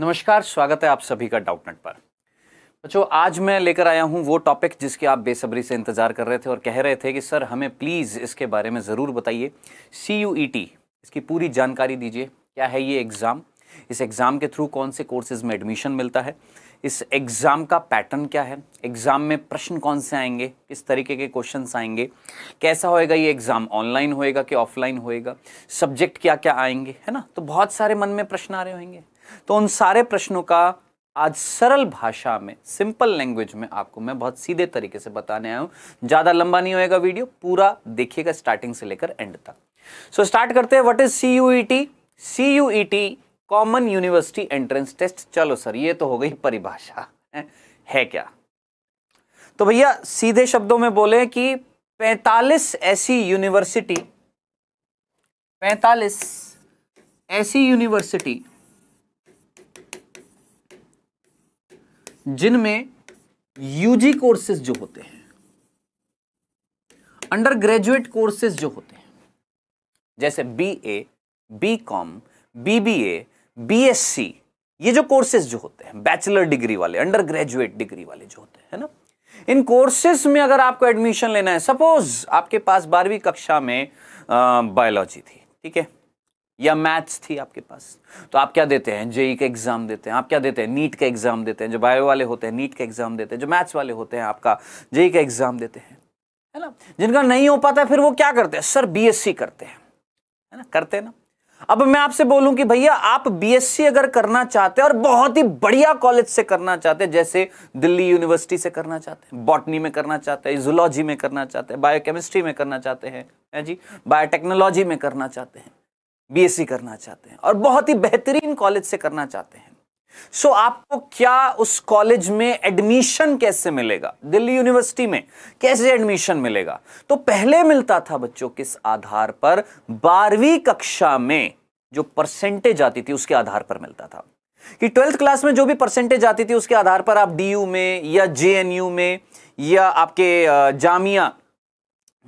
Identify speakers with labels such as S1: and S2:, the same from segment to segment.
S1: नमस्कार स्वागत है आप सभी का डाउटनेट पर बच्चों आज मैं लेकर आया हूं वो टॉपिक जिसके आप बेसब्री से इंतज़ार कर रहे थे और कह रहे थे कि सर हमें प्लीज़ इसके बारे में ज़रूर बताइए सी यू ई टी इसकी पूरी जानकारी दीजिए क्या है ये एग्ज़ाम इस एग्ज़ाम के थ्रू कौन से कोर्सेज़ में एडमिशन मिलता है इस एग्ज़ाम का पैटर्न क्या है एग्ज़ाम में प्रश्न कौन से आएंगे किस तरीके के क्वेश्चन आएंगे कैसा होएगा ये एग्ज़ाम ऑनलाइन होएगा कि ऑफलाइन होएगा सब्जेक्ट क्या क्या आएंगे है ना तो बहुत सारे मन में प्रश्न आ रहे होंगे तो उन सारे प्रश्नों का आज सरल भाषा में सिंपल लैंग्वेज में आपको मैं बहुत सीधे तरीके से बताने आया हूं ज़्यादा लंबा नहीं होएगा वीडियो पूरा देखिएगा स्टार्टिंग से लेकर एंड तक सो so, स्टार्ट करते हैं what is C U T C U T common university entrance test चलो सर ये तो हो गई परिभाषा है, है क्या तो भैया सीधे शब्दों में बोले कि पैतालीस ऐसी यूनिवर्सिटी पैतालीस ऐसी यूनिवर्सिटी जिनमें यूजी कोर्सेज जो होते हैं अंडर ग्रेजुएट कोर्सेज जो होते हैं जैसे B A B com B B A B S C ये जो कोर्सेज जो होते हैं बैचलर डिग्री वाले अंडर ग्रेजुएट डिग्री वाले जो होते हैं ना इन कोर्सेज में अगर आपको एडमिशन लेना है सपोज आपके पास बारहवीं कक्षा में बायोलॉजी थी ठीक है या मैथ्स थी आपके पास तो आप क्या देते हैं जेई का एग्ज़ाम देते हैं आप क्या देते हैं नीट का एग्ज़ाम देते हैं जो बायो वाले होते हैं नीट का एग्ज़ाम देते हैं जो मैथ्स वाले होते हैं आपका जेई का एग्ज़ाम देते हैं है ना जिनका नहीं हो पाता फिर वो क्या करते हैं सर सी करते हैं है ना करते हैं ना अब मैं आपसे बोलूं कि भैया आप बीएससी अगर करना चाहते हैं और बहुत ही बढ़िया कॉलेज से करना चाहते हैं जैसे दिल्ली यूनिवर्सिटी से करना चाहते हैं बॉटनी में करना चाहते हैं जुलॉजी में करना चाहते हैं बायोकेमिस्ट्री में करना चाहते हैं जी बायोटेक्नोलॉजी में करना चाहते हैं बीएससी e करना चाहते हैं और बहुत ही बेहतरीन कॉलेज से करना चाहते हैं सो so, आपको क्या उस कॉलेज में एडमिशन कैसे मिलेगा दिल्ली यूनिवर्सिटी में कैसे एडमिशन मिलेगा तो पहले मिलता था बच्चों किस आधार पर बारहवीं कक्षा में जो परसेंटेज आती थी उसके आधार पर मिलता था कि ट्वेल्थ क्लास में जो भी परसेंटेज आती थी उसके आधार पर आप डीयू में या जेएनयू में या आपके जामिया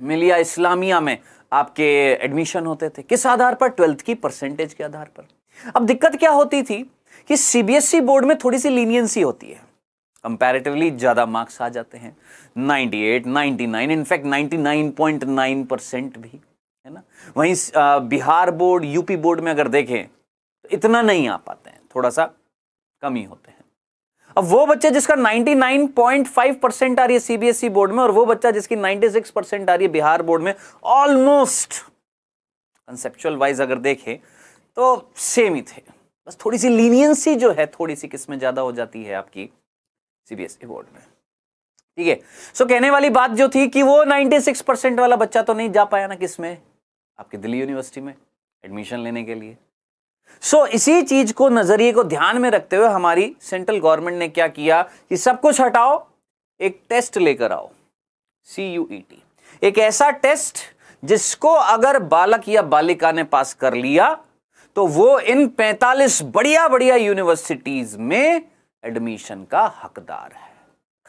S1: मिलिया इस्लामिया में आपके एडमिशन होते थे किस आधार पर ट्वेल्थ की परसेंटेज के आधार पर अब दिक्कत क्या होती थी कि सीबीएसई बोर्ड e में थोड़ी सी लीनियंसी होती है कंपैरेटिवली ज़्यादा मार्क्स आ जाते हैं 98, 99, इनफैक्ट 99.9 परसेंट भी है ना वहीं बिहार बोर्ड यूपी बोर्ड में अगर देखें तो इतना नहीं आ पाते हैं थोड़ा सा कम ही होते हैं अब वो बच्चे जिसका 99.5 परसेंट आ रही है सीबीएसई e बोर्ड में और वो बच्चा जिसकी 96 परसेंट आ रही है बिहार बोर्ड में ऑलमोस्ट कंसेप्चुअल वाइज अगर देखें तो सेम ही थे बस थोड़ी सी लीनियंसी जो है थोड़ी सी किस्में ज़्यादा हो जाती है आपकी सीबीएसई e बोर्ड में ठीक है सो कहने वाली बात जो थी कि वो 96 परसेंट वाला बच्चा तो नहीं जा पाया ना किसमें आपकी दिल्ली यूनिवर्सिटी में एडमिशन लेने के लिए सो so, इसी चीज को नजरिए को ध्यान में रखते हुए हमारी सेंट्रल गवर्नमेंट ने क्या किया कि सब कुछ हटाओ एक टेस्ट लेकर आओ सी यू ई टी एक ऐसा टेस्ट जिसको अगर बालक या बालिका ने पास कर लिया तो वो इन 45 बढ़िया बढ़िया यूनिवर्सिटीज में एडमिशन का हकदार है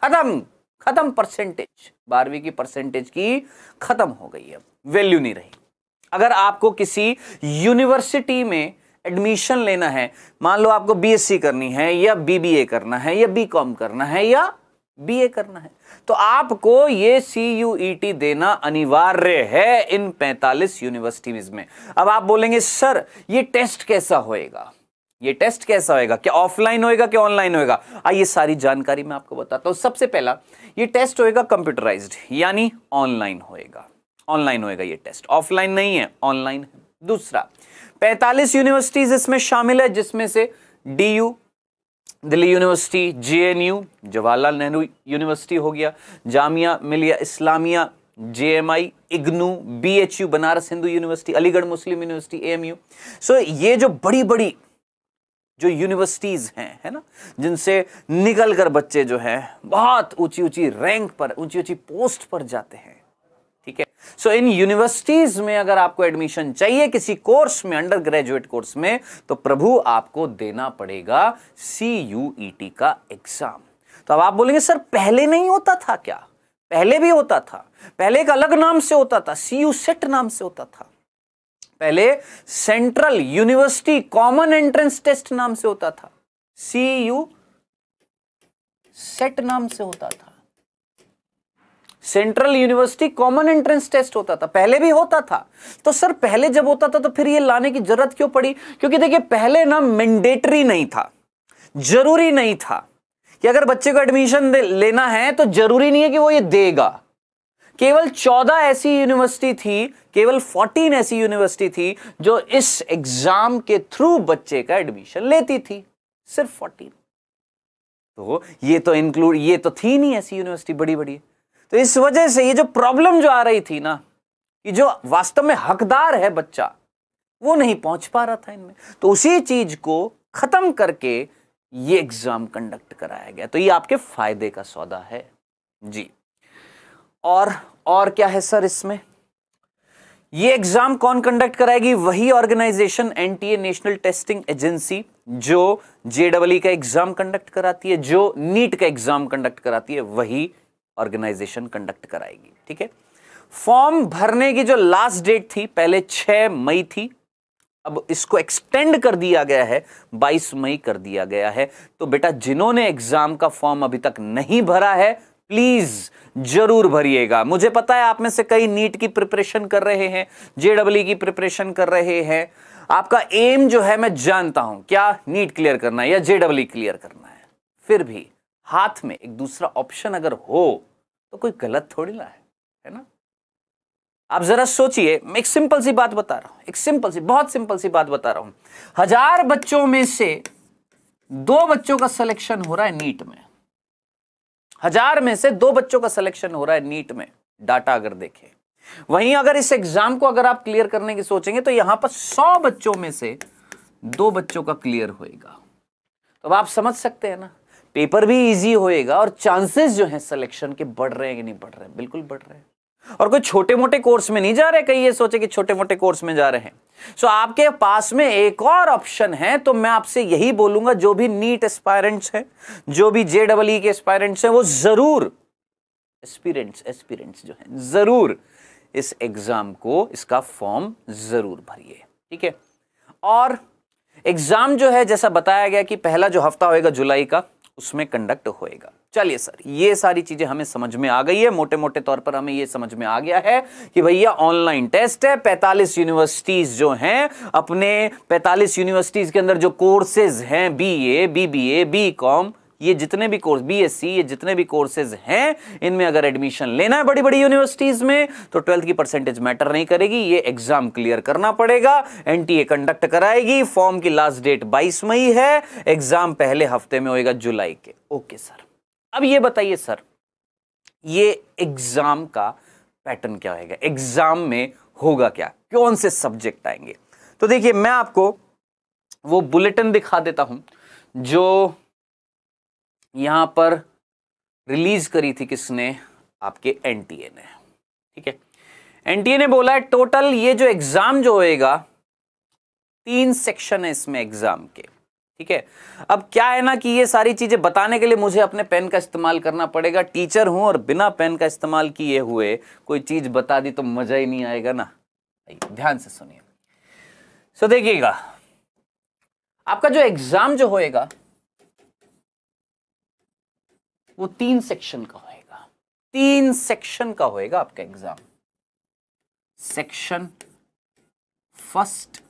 S1: खत्म खत्म परसेंटेज बारहवीं की परसेंटेज की खत्म हो गई है वैल्यू नहीं रही अगर आपको किसी यूनिवर्सिटी में एडमिशन लेना है मान लो आपको बीएससी करनी है या बीबीए करना है या बीकॉम करना है या बीए करना है तो आपको ये सी यू ई टी देना अनिवार्य है इन 45 यूनिवर्सिटीज में अब आप बोलेंगे सर ये टेस्ट कैसा होएगा ये टेस्ट कैसा होएगा क्या ऑफलाइन होएगा क्या ऑनलाइन होएगा आइए सारी जानकारी मैं आपको बताता हूं सबसे पहला ये टेस्ट होएगा कंप्यूटराइज्ड यानी ऑनलाइन होएगा ऑनलाइन होएगा ये टेस्ट ऑफलाइन नहीं है ऑनलाइन है दूसरा 45 यूनिवर्सिटीज इसमें शामिल है जिसमें से DU Delhi university JNU Jawaharlal Nehru university हो गया Jamia Millia Islamia JMI IGNOU BHU Banaras Hindu university Aligarh Muslim university AMU so ये जो बड़ी बड़ी जो यूनिवर्सिटीज हैं है ना जिनसे निकल कर बच्चे जो हैं बहुत ऊंची ऊंची रैंक पर ऊंची ऊंची पोस्ट पर जाते हैं सो इन यूनिवर्सिटीज में अगर आपको एडमिशन चाहिए किसी कोर्स में अंडर ग्रेजुएट कोर्स में तो प्रभु आपको देना पड़ेगा सी यू ई टी का एग्जाम तो अब आप बोलेंगे सर पहले नहीं होता था क्या पहले भी होता था पहले एक अलग नाम से होता था सी यू सेट नाम से होता था पहले central university common entrance test नाम से होता था सी यू सेट नाम से होता था central university common entrance test होता था पहले भी होता था तो सर पहले जब होता था तो फिर ये लाने की जरूरत क्यों पड़ी क्योंकि देखिए पहले ना मैंडेटरी नहीं था जरूरी नहीं था कि अगर बच्चे को एडमिशन लेना है तो जरूरी नहीं है कि वो ये देगा केवल चौदह ऐसी यूनिवर्सिटी थी केवल फोर्टीन ऐसी यूनिवर्सिटी थी जो इस एग्जाम के थ्रू बच्चे का एडमिशन लेती थी सिर्फ फोर्टीन तो ये तो इंक्लूड ये तो थी नहीं ऐसी यूनिवर्सिटी बड़ी बड़ी तो इस वजह से ये जो प्रॉब्लम जो आ रही थी ना कि जो वास्तव में हकदार है बच्चा वो नहीं पहुंच पा रहा था इनमें तो उसी चीज को खत्म करके ये एग्जाम कंडक्ट कराया गया तो ये आपके फायदे का सौदा है जी और और क्या है सर इसमें ये एग्जाम कौन कंडक्ट कराएगी वही organization NTA national testing agency जो जेडब्ल्यू का एग्जाम कंडक्ट कराती है जो नीट का एग्जाम कंडक्ट कराती है वही ऑर्गेनाइजेशन कंडक्ट कराएगी ठीक है फॉर्म भरने की जो लास्ट डेट थी पहले 6 मई थी अब इसको एक्सटेंड कर दिया गया है 22 मई कर दिया गया है तो बेटा जिन्होंने एग्जाम का फॉर्म अभी तक नहीं भरा है प्लीज जरूर भरिएगा मुझे पता है आप में से कई नीट की प्रिपरेशन कर रहे हैं जेडब्ल्यू की प्रिपरेशन कर रहे हैं आपका एम जो है मैं जानता हूं क्या नीट क्लियर करना है या जेडब्ल्यू क्लियर करना है फिर भी हाथ में एक दूसरा ऑप्शन अगर हो तो कोई गलत थोड़ी ना है है ना आप जरा सोचिए मैं एक सिंपल सी बात बता रहा हूं एक सिंपल सी बहुत सिंपल सी बात बता रहा हूं हजार बच्चों में से दो बच्चों का सिलेक्शन हो रहा है नीट में हजार में से दो बच्चों का सिलेक्शन हो रहा है नीट में डाटा अगर देखें वहीं अगर इस एग्जाम को अगर आप क्लियर करने की सोचेंगे तो यहां पर सौ बच्चों में से दो बच्चों का क्लियर होएगा तो आप समझ सकते हैं ना पेपर भी इजी होएगा और चांसेस जो हैं सिलेक्शन के बढ़ रहे हैं कि नहीं बढ़ रहे हैं बिल्कुल बढ़ रहे हैं और कोई छोटे मोटे कोर्स में नहीं जा रहे कहीं ये सोचे कि छोटे मोटे कोर्स में जा रहे हैं सो so, आपके पास में एक और ऑप्शन है तो मैं आपसे यही बोलूंगा जो भी नीट एस्पायरेंट्स हैं जो भी जे डबल के एस्पायरेंट्स हैं वो जरूर एस्पिरेंट्स एस्पिरेंट्स जो हैं जरूर इस एग्जाम को इसका फॉर्म जरूर भरिए ठीक है और एग्जाम जो है जैसा बताया गया कि पहला जो हफ्ता होगा जुलाई का उसमें कंडक्ट होएगा चलिए सर ये सारी चीजें हमें समझ में आ गई है मोटे मोटे तौर पर हमें ये समझ में आ गया है कि भैया ऑनलाइन टेस्ट है 45 यूनिवर्सिटीज जो हैं अपने 45 यूनिवर्सिटीज के अंदर जो कोर्सेज हैं बीए बीबीए बीकॉम ये जितने भी कोर्स बीएससी ये जितने भी कोर्सेज हैं इनमें अगर एडमिशन लेना है बड़ी बड़ी यूनिवर्सिटीज में तो ट्वेल्थ की परसेंटेज मैटर नहीं करेगी ये एग्जाम क्लियर करना पड़ेगा एनटीए कंडक्ट कराएगी फॉर्म की लास्ट डेट बाईस मई है एग्जाम पहले हफ्ते में होएगा जुलाई के ओके सर अब ये बताइए सर ये एग्जाम का पैटर्न क्या होगा एग्जाम में होगा क्या कौन से सब्जेक्ट आएंगे तो देखिए मैं आपको वो बुलेटिन दिखा देता हूं जो यहां पर रिलीज करी थी किसने आपके एनटीए ने ठीक है एनटीए ने बोला है टोटल ये जो एग्जाम जो होएगा तीन सेक्शन है इसमें एग्जाम के ठीक है अब क्या है ना कि ये सारी चीजें बताने के लिए मुझे अपने पेन का इस्तेमाल करना पड़ेगा टीचर हूं और बिना पेन का इस्तेमाल किए हुए कोई चीज बता दी तो मजा ही नहीं आएगा ना ध्यान से सुनिए सो देखिएगा आपका जो एग्जाम जो होएगा वो तीन सेक्शन का होएगा तीन सेक्शन का होएगा आपका exam section first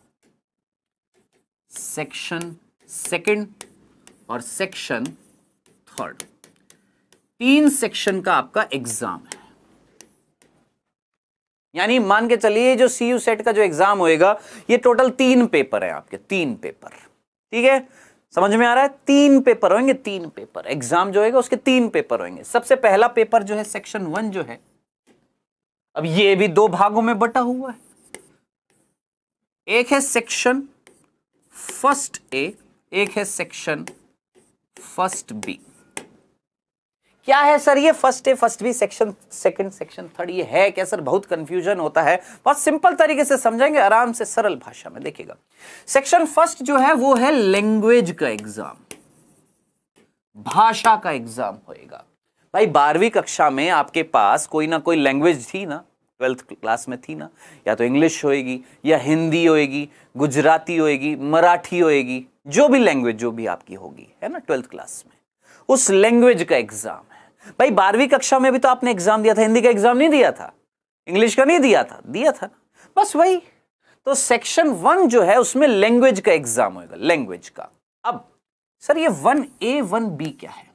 S1: section second और सेक्शन थर्ड तीन सेक्शन का आपका एग्जाम है यानी मान के चलिए जो सी यू सेट का जो एग्जाम होएगा ये टोटल तीन पेपर है आपके तीन पेपर ठीक है समझ में आ रहा है तीन पेपर होंगे तीन पेपर एग्जाम जो होगा उसके तीन पेपर होंगे सबसे पहला पेपर जो है सेक्शन वन जो है अब ये भी दो भागों में बटा हुआ है एक है सेक्शन फर्स्ट ए एक है सेक्शन फर्स्ट बी क्या है सर ये first A first B section second section third ये है क्या सर बहुत कंफ्यूजन होता है बहुत सिंपल तरीके से समझेंगे आराम से सरल भाषा में देखिएगा सेक्शन फर्स्ट जो है वो है लैंग्वेज का एग्जाम भाषा का एग्जाम होएगा भाई बारहवीं कक्षा में आपके पास कोई ना कोई लैंग्वेज थी ना ट्वेल्थ क्लास में थी ना या तो इंग्लिश होएगी या हिंदी होएगी गुजराती होएगी मराठी होएगी जो भी लैंग्वेज जो भी आपकी होगी है ना ट्वेल्थ क्लास में उस लैंग्वेज का एग्जाम भाई बारहवीं कक्षा में भी तो आपने एग्जाम दिया था हिंदी का एग्जाम नहीं दिया था इंग्लिश का नहीं दिया था दिया था बस वही तो सेक्शन वन जो है उसमें लैंग्वेज का एग्जाम होगा लैंग्वेज का अब सर ये वन ए वन बी क्या है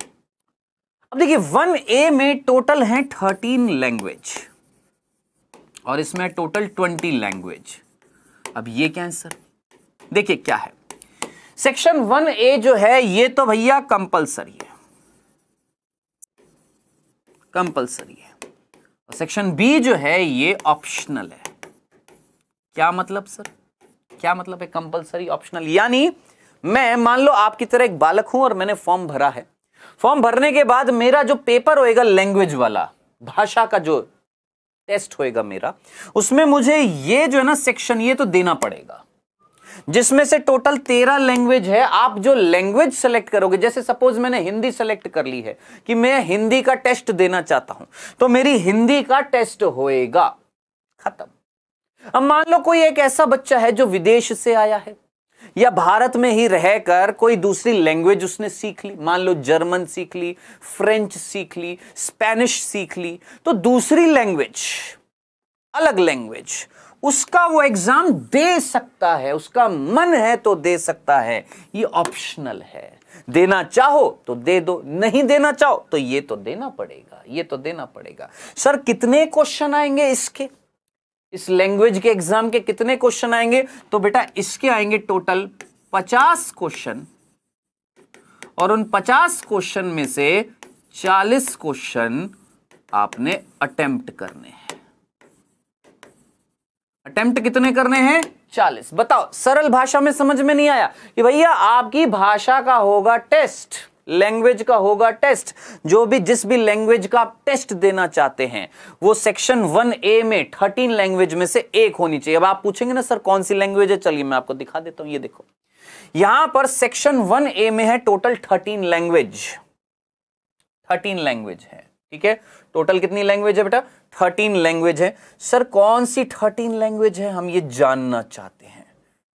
S1: अब देखिए वन ए में टोटल है थर्टीन लैंग्वेज और इसमें टोटल ट्वेंटी लैंग्वेज अब ये क्या है सर देखिए क्या है सेक्शन वन ए जो है ये तो भैया कंपलसरी है कंपलसरी है और सेक्शन बी जो है ये ऑप्शनल है क्या मतलब सर क्या मतलब है कंपलसरी ऑप्शनल यानी मैं मान लो आपकी तरह एक बालक हूं और मैंने फॉर्म भरा है फॉर्म भरने के बाद मेरा जो पेपर होएगा लैंग्वेज वाला भाषा का जो टेस्ट होएगा मेरा उसमें मुझे ये जो है ना सेक्शन ये तो देना पड़ेगा जिसमें से टोटल तेरह लैंग्वेज है आप जो लैंग्वेज सेलेक्ट करोगे जैसे सपोज मैंने हिंदी सेलेक्ट कर ली है कि मैं हिंदी का टेस्ट देना चाहता हूं तो मेरी हिंदी का टेस्ट होएगा खत्म अब मान लो कोई एक ऐसा बच्चा है जो विदेश से आया है या भारत में ही रहकर कोई दूसरी लैंग्वेज उसने सीख ली मान लो जर्मन सीख ली फ्रेंच सीख ली स्पेनिश सीख ली तो दूसरी लैंग्वेज अलग लैंग्वेज उसका वो एग्जाम दे सकता है उसका मन है तो दे सकता है ये ऑप्शनल है देना चाहो तो दे दो नहीं देना चाहो तो ये तो देना पड़ेगा ये तो देना पड़ेगा सर कितने क्वेश्चन आएंगे इसके इस लैंग्वेज के एग्जाम के कितने क्वेश्चन आएंगे तो बेटा इसके आएंगे टोटल पचास क्वेश्चन और उन पचास क्वेश्चन में से चालीस क्वेश्चन आपने अटेम्प्ट करने हैं अटेम्प्ट कितने करने हैं चालीस बताओ सरल भाषा में समझ में नहीं आया कि भैया आपकी भाषा का होगा टेस्ट लैंग्वेज का होगा टेस्ट जो भी जिस भी लैंग्वेज का आप टेस्ट देना चाहते हैं वो सेक्शन वन ए में थर्टीन लैंग्वेज में से एक होनी चाहिए अब आप पूछेंगे ना सर कौन सी लैंग्वेज है चलिए मैं आपको दिखा देता हूं ये देखो यहां पर सेक्शन वन ए में है total thirteen language thirteen language है ठीक है टोटल कितनी लैंग्वेज है बेटा थर्टीन लैंग्वेज है सर कौन सी थर्टीन लैंग्वेज है हम ये जानना चाहते हैं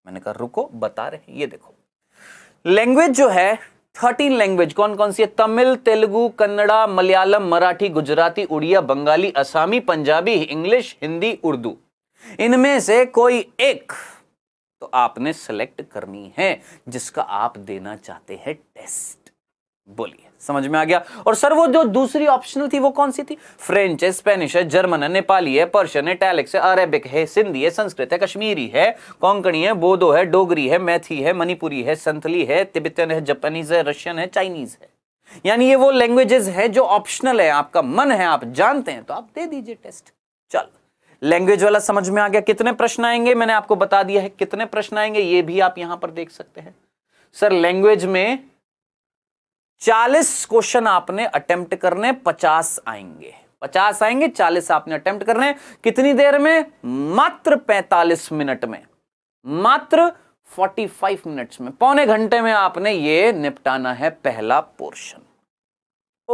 S1: मैंने कहा रुको बता रहे हैं ये देखो लैंग्वेज जो है थर्टीन लैंग्वेज कौन कौन सी है तमिल तेलुगु कन्नड़ा मलयालम मराठी गुजराती उड़िया बंगाली असामी पंजाबी इंग्लिश हिंदी उर्दू इनमें से कोई एक तो आपने सेलेक्ट करनी है जिसका आप देना चाहते हैं टेस्ट बोलिए समझ में आ गया और सर वो जो दूसरी ऑप्शनल थी वो कौन सी थी फ्रेंच है स्पेनिश है जर्मन है नेपाली है पर्शियन है टैलिक्स है अरेबिक है सिंधी है संस्कृत है कश्मीरी है कोंकणी है बोडो है डोगरी है मैथी है मणिपुरी है संथली है तिब्बतन है जापानीज है रशियन है चाइनीज है यानी ये वो लैंग्वेजेस है जो ऑप्शनल है आपका मन है आप जानते हैं तो आप दे दीजिए टेस्ट चल लैंग्वेज वाला समझ में आ गया कितने प्रश्न आएंगे मैंने आपको बता दिया है कितने प्रश्न आएंगे ये भी आप यहां पर देख सकते हैं सर लैंग्वेज में चालीस क्वेश्चन आपने अटेम्प्ट करने पचास आएंगे पचास आएंगे चालीस आपने अटेम्प्ट करने कितनी देर में मात्र पैंतालीस मिनट में मात्र फोर्टी फाइव मिनट में पौने घंटे में आपने ये निपटाना है पहला पोर्शन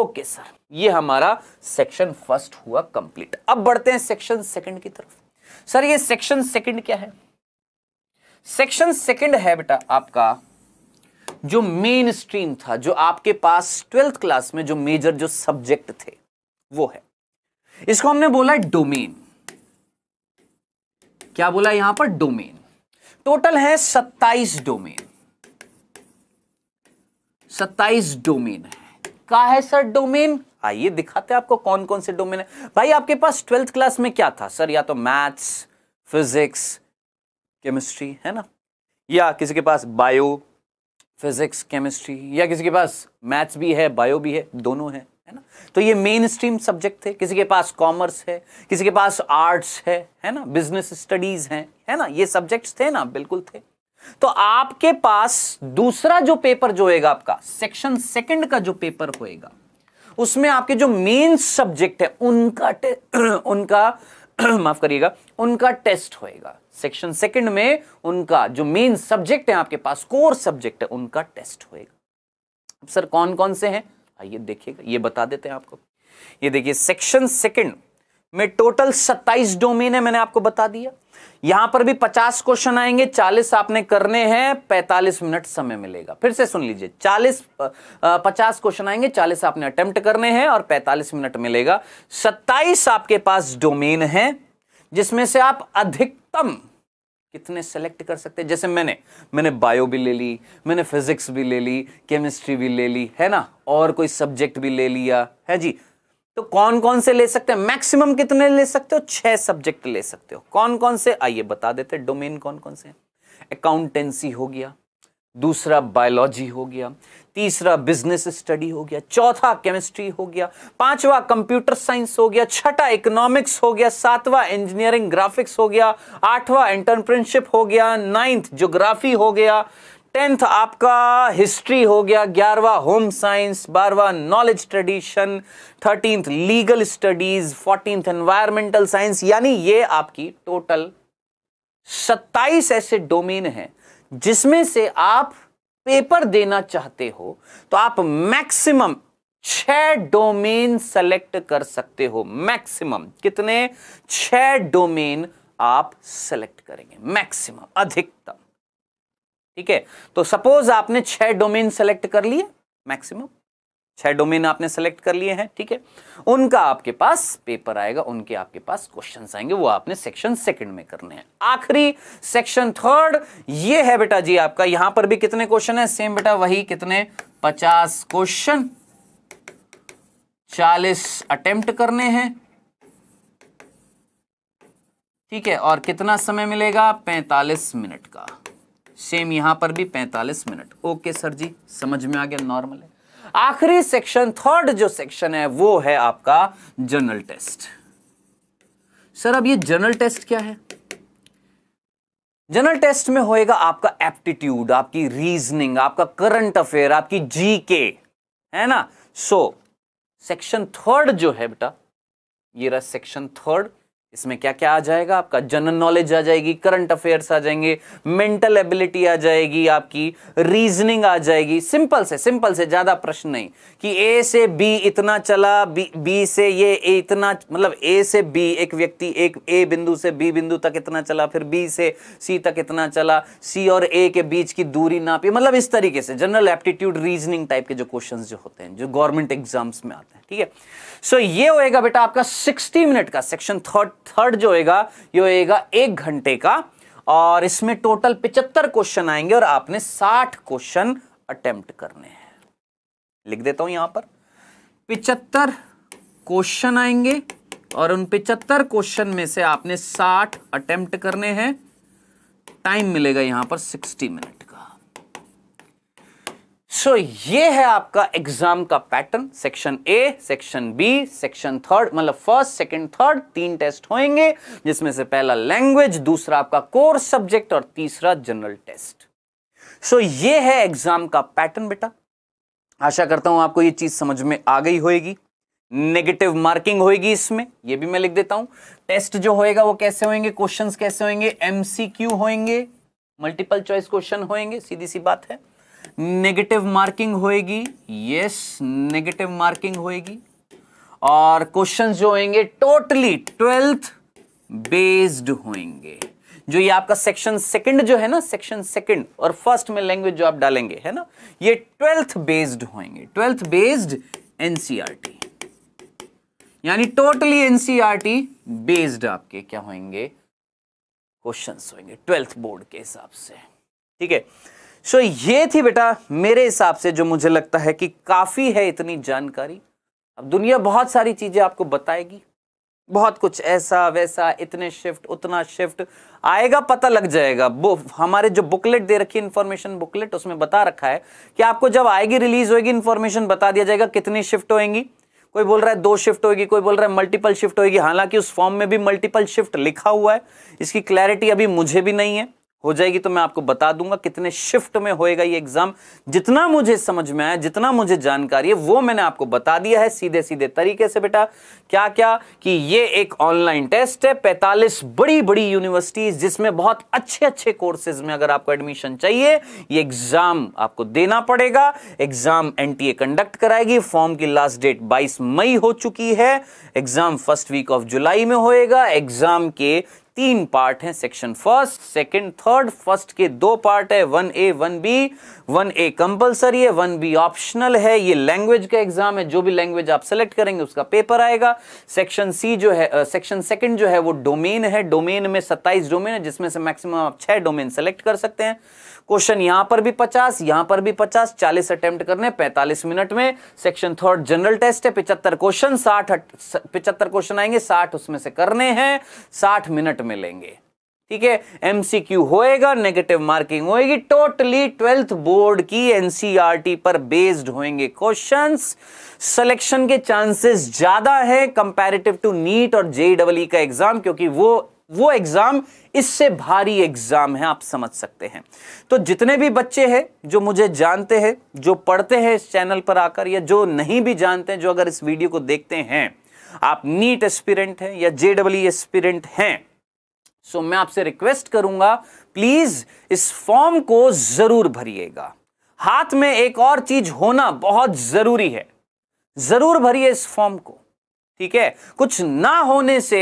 S1: ओके सर ये हमारा सेक्शन फर्स्ट हुआ कंप्लीट अब बढ़ते हैं सेक्शन सेकंड की तरफ सर ये सेक्शन सेकंड क्या है सेक्शन सेकंड है बेटा आपका जो मेन स्ट्रीम था जो आपके पास ट्वेल्थ क्लास में जो मेजर जो सब्जेक्ट थे वो है इसको हमने बोला डोमेन क्या बोला यहां पर डोमेन टोटल है सत्ताईस डोमेन सत्ताईस डोमेन है का है सर डोमेन आइए दिखाते हैं आपको कौन कौन से डोमेन है भाई आपके पास ट्वेल्थ क्लास में क्या था सर या तो मैथ्स फिजिक्स केमिस्ट्री है ना या किसी के पास बायो फिजिक्स केमिस्ट्री या किसी के पास मैथ्स भी है बायो भी है दोनों है है ना तो ये मेन स्ट्रीम सब्जेक्ट थे किसी के पास कॉमर्स है किसी के पास आर्ट्स है है ना बिजनेस स्टडीज हैं है ना ये सब्जेक्ट्स थे ना बिल्कुल थे तो आपके पास दूसरा जो पेपर जो होएगा आपका सेक्शन सेकंड का जो पेपर होएगा उसमें आपके जो मेन सब्जेक्ट है उनका उनका माफ करिएगा उनका टेस्ट होएगा सेक्शन सेकंड में उनका जो मेन सब्जेक्ट है आपके पास कोर सब्जेक्ट है उनका टेस्ट होएगा अब सर कौन कौन से हैं आइए देखिएगा ये बता देते हैं आपको ये देखिए सेक्शन सेकंड में टोटल 27 डोमेन है मैंने आपको बता दिया यहां पर भी 50 क्वेश्चन आएंगे 40 आपने करने हैं 45 मिनट समय मिलेगा फिर से सुन लीजिए 40 50 क्वेश्चन आएंगे 40 आपने अटेम्प्ट करने हैं और 45 मिनट मिलेगा 27 आपके पास डोमेन है जिसमें से आप अधिक अधिकतम कितने सेलेक्ट कर सकते हैं जैसे मैंने मैंने बायो भी ले ली मैंने फिजिक्स भी ले ली केमिस्ट्री भी ले ली है ना और कोई सब्जेक्ट भी ले लिया है जी तो कौन कौन से ले सकते हैं मैक्सिमम कितने ले सकते हो छह सब्जेक्ट ले सकते हो कौन कौन से आइए बता देते डोमेन कौन कौन से अकाउंटेंसी हो गया दूसरा बायोलॉजी हो गया तीसरा बिजनेस स्टडी हो गया चौथा केमिस्ट्री हो गया पांचवा कंप्यूटर साइंस हो गया छठा इकोनॉमिक्स हो गया सातवां इंजीनियरिंग ग्राफिक्स हो गया आठवां एंटरप्रेन्योरशिप हो गया नाइन्थ ज्योग्राफी हो गया टेंथ आपका हिस्ट्री हो गया ग्यारहवा होम साइंस बारहवा knowledge tradition thirteenth legal studies fourteenth environmental science यानी ये आपकी टोटल सत्ताईस ऐसे डोमेन हैं जिसमें से आप पेपर देना चाहते हो तो आप मैक्सिमम छह डोमेन सेलेक्ट कर सकते हो मैक्सिमम कितने छह डोमेन आप सेलेक्ट करेंगे मैक्सिमम अधिकतम ठीक है तो सपोज आपने छह डोमेन सेलेक्ट कर लिए मैक्सिमम छह डोमेन आपने सेलेक्ट कर लिए हैं ठीक है थीके? उनका आपके पास पेपर आएगा उनके आपके पास क्वेश्चंस आएंगे वो आपने सेक्शन सेकंड में करने हैं आखिरी सेक्शन थर्ड ये है बेटा जी आपका यहां पर भी कितने क्वेश्चन है सेम बेटा वही कितने पचास क्वेश्चन चालीस अटेम्प्ट करने हैं ठीक है और कितना समय मिलेगा पैंतालीस मिनट का सेम यहां पर भी पैंतालीस मिनट ओके सर जी समझ में आ गया नॉर्मल है आखिरी सेक्शन थर्ड जो सेक्शन है वो है आपका जनरल टेस्ट सर अब ये जनरल टेस्ट क्या है जनरल टेस्ट में होएगा आपका एप्टीट्यूड आपकी रीजनिंग आपका करंट अफेयर आपकी जीके है ना सो सेक्शन थर्ड जो है बेटा ये रहा सेक्शन थर्ड इसमें क्या क्या आ जाएगा आपका जनरल नॉलेज आ जाएगी करंट अफेयर्स आ जाएंगे मेंटल एबिलिटी आ जाएगी आपकी रीजनिंग आ जाएगी सिंपल से सिंपल से ज़्यादा प्रश्न नहीं कि ए से बी इतना चला बी बी से ये ए इतना मतलब ए से बी एक व्यक्ति एक ए बिंदु से बी बिंदु तक इतना चला फिर बी से सी तक इतना चला सी और ए के बीच की दूरी नापी मतलब इस तरीके से जनरल एप्टीट्यूड रीजनिंग टाइप के जो क्वेश्चन जो होते हैं जो गवर्नमेंट एग्जाम्स में आते हैं ठीक है सो so, ये होएगा बेटा आपका सिक्सटी मिनट का सेक्शन थर्ड थर्ड जो होगा ये होगा एक घंटे का और इसमें टोटल पिचहत्तर क्वेश्चन आएंगे और आपने साठ क्वेश्चन अटेम्प्ट करने हैं लिख देता हूं यहां पर पिचहत्तर क्वेश्चन आएंगे और उन पिचहत्तर क्वेश्चन में से आपने साठ अटेम्प्ट करने हैं टाइम मिलेगा यहां पर सिक्सटी मिनट सो so, ये है आपका एग्जाम का pattern section A section B section third मतलब फर्स्ट सेकंड थर्ड तीन टेस्ट होंगे जिसमें से पहला लैंग्वेज दूसरा आपका कोर सब्जेक्ट और तीसरा जनरल टेस्ट सो so, ये है एग्जाम का पैटर्न बेटा आशा करता हूं आपको ये चीज समझ में आ गई होगी नेगेटिव मार्किंग होगी इसमें ये भी मैं लिख देता हूं टेस्ट जो होएगा वो कैसे होंगे क्वेश्चंस कैसे होंगे एमसीक्यू होंगे मल्टीपल चॉइस क्वेश्चन होंगे सीधी सी बात है नेगेटिव मार्किंग होएगी यस नेगेटिव मार्किंग होएगी और क्वेश्चन जो होंगे टोटली ट्वेल्थ बेस्ड होंगे जो ये आपका सेक्शन सेकंड जो है ना सेक्शन सेकंड और फर्स्ट में लैंग्वेज जो आप डालेंगे है ना ये ट्वेल्थ बेस्ड होंगे ट्वेल्थ बेस्ड एनसीआरटी यानी टोटली एनसीआरटी बेस्ड आपके क्या होंगे क्वेश्चंस होंगे ट्वेल्थ बोर्ड के हिसाब से ठीक है सो ये थी बेटा मेरे हिसाब से जो मुझे लगता है कि काफ़ी है इतनी जानकारी अब दुनिया बहुत सारी चीज़ें आपको बताएगी बहुत कुछ ऐसा वैसा इतने शिफ्ट उतना शिफ्ट आएगा पता लग जाएगा वो हमारे जो बुकलेट दे रखी है इन्फॉर्मेशन बुकलेट उसमें बता रखा है कि आपको जब आएगी रिलीज होगी इन्फॉर्मेशन बता दिया जाएगा कितनी शिफ्ट होएंगी कोई बोल रहा है दो शिफ्ट होगी कोई बोल रहा है मल्टीपल शिफ्ट होगी हालांकि उस फॉर्म में भी मल्टीपल शिफ्ट लिखा हुआ है इसकी क्लैरिटी अभी मुझे भी नहीं है हो जाएगी तो मैं आपको बता दूंगा कितने शिफ्ट में होएगा ये एग्जाम जितना मुझे समझ में आया जितना मुझे जानकारी है वो मैंने आपको बता दिया है सीधे सीधे तरीके से बेटा क्या क्या कि ये एक ऑनलाइन टेस्ट है 45 बड़ी बड़ी यूनिवर्सिटीज जिसमें बहुत अच्छे अच्छे कोर्सेज में अगर आपको एडमिशन चाहिए ये एग्जाम आपको देना पड़ेगा एग्जाम एन कंडक्ट कराएगी फॉर्म की लास्ट डेट बाईस मई हो चुकी है exam first week of July में होएगा एग्जाम के तीन पार्ट हैं section first second third first के दो पार्ट है one A one B one A compulsory है वन बी ऑप्शनल है ये लैंग्वेज का एग्जाम है जो भी लैंग्वेज आप सेलेक्ट करेंगे उसका पेपर आएगा सेक्शन सी जो है सेक्शन uh, सेकंड जो है वो डोमेन है डोमेन में सत्ताईस डोमेन है जिसमें से मैक्सिमम आप छह डोमेन सेलेक्ट कर सकते हैं क्वेश्चन यहां पर भी पचास यहां पर भी पचास चालीस अटेम्प्ट करने पैंतालीस मिनट में सेक्शन थर्ड जनरल टेस्ट है 75 क्वेश्चन साठ पिचहत्तर क्वेश्चन आएंगे साठ उसमें से करने हैं साठ मिनट में लेंगे ठीक है एमसीक्यू होएगा नेगेटिव मार्किंग होएगी टोटली ट्वेल्थ बोर्ड की एनसीईआरटी e पर बेस्ड होंगे क्वेश्चंस सिलेक्शन के चांसेस ज्यादा है कंपैरेटिव टू नीट और जेईई e e का एग्जाम क्योंकि वो वो एग्ज़ाम इससे भारी एग्ज़ाम है आप समझ सकते हैं तो जितने भी बच्चे हैं जो मुझे जानते हैं जो पढ़ते हैं इस चैनल पर आकर या जो नहीं भी जानते हैं जो अगर इस वीडियो को देखते हैं आप नीट एस्पिरेंट हैं या जे डब्ल्यू एस्पिरेंट हैं सो मैं आपसे रिक्वेस्ट करूंगा प्लीज़ इस फॉर्म को ज़रूर भरिएगा हाथ में एक और चीज़ होना बहुत ज़रूरी है ज़रूर भरिए इस फॉर्म को ठीक है कुछ ना होने से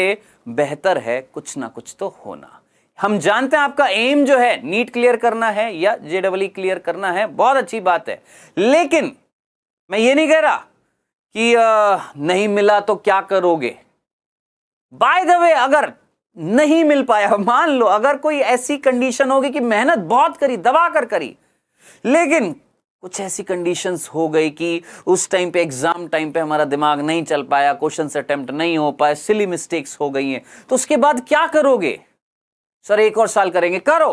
S1: बेहतर है कुछ ना कुछ तो होना हम जानते हैं आपका एम जो है नीट क्लियर करना है या जे डबल क्लियर करना है बहुत अच्छी बात है लेकिन मैं ये नहीं कह रहा कि आ, नहीं मिला तो क्या करोगे बाय द वे अगर नहीं मिल पाया मान लो अगर कोई ऐसी कंडीशन होगी कि मेहनत बहुत करी दबा कर करी लेकिन कुछ ऐसी कंडीशंस हो गई कि उस टाइम पे एग्ज़ाम टाइम पे हमारा दिमाग नहीं चल पाया क्वेश्चन अटेम्प्ट नहीं हो पाए सिली मिस्टेक्स हो गई हैं तो उसके बाद क्या करोगे सर एक और साल करेंगे करो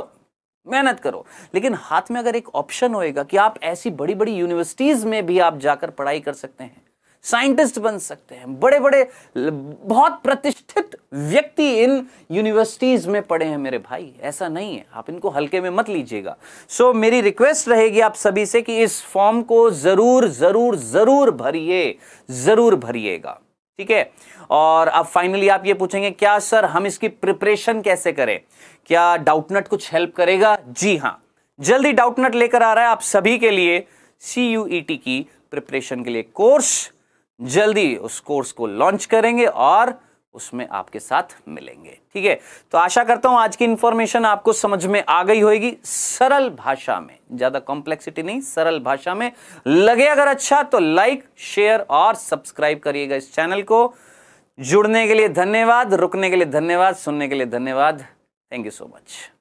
S1: मेहनत करो लेकिन हाथ में अगर एक ऑप्शन होएगा कि आप ऐसी बड़ी बड़ी यूनिवर्सिटीज़ में भी आप जाकर पढ़ाई कर सकते हैं साइंटिस्ट बन सकते हैं बड़े बड़े बहुत प्रतिष्ठित व्यक्ति इन यूनिवर्सिटीज में पढ़े हैं मेरे भाई ऐसा नहीं है आप इनको हल्के में मत लीजिएगा सो so, मेरी रिक्वेस्ट रहेगी आप सभी से कि इस फॉर्म को जरूर जरूर जरूर भरिए जरूर भरिएगा ठीक है और अब फाइनली आप ये पूछेंगे क्या सर हम इसकी प्रिपरेशन कैसे करें क्या डाउटनट कुछ हेल्प करेगा जी हाँ जल्दी डाउटनट लेकर आ रहा है आप सभी के लिए सी यू टी की प्रिपरेशन के लिए कोर्स जल्दी उस कोर्स को लॉन्च करेंगे और उसमें आपके साथ मिलेंगे ठीक है तो आशा करता हूं आज की इंफॉर्मेशन आपको समझ में आ गई होगी सरल भाषा में ज्यादा कॉम्प्लेक्सिटी नहीं सरल भाषा में लगे अगर अच्छा तो लाइक शेयर और सब्सक्राइब करिएगा इस चैनल को जुड़ने के लिए धन्यवाद रुकने के लिए धन्यवाद सुनने के लिए धन्यवाद थैंक यू सो मच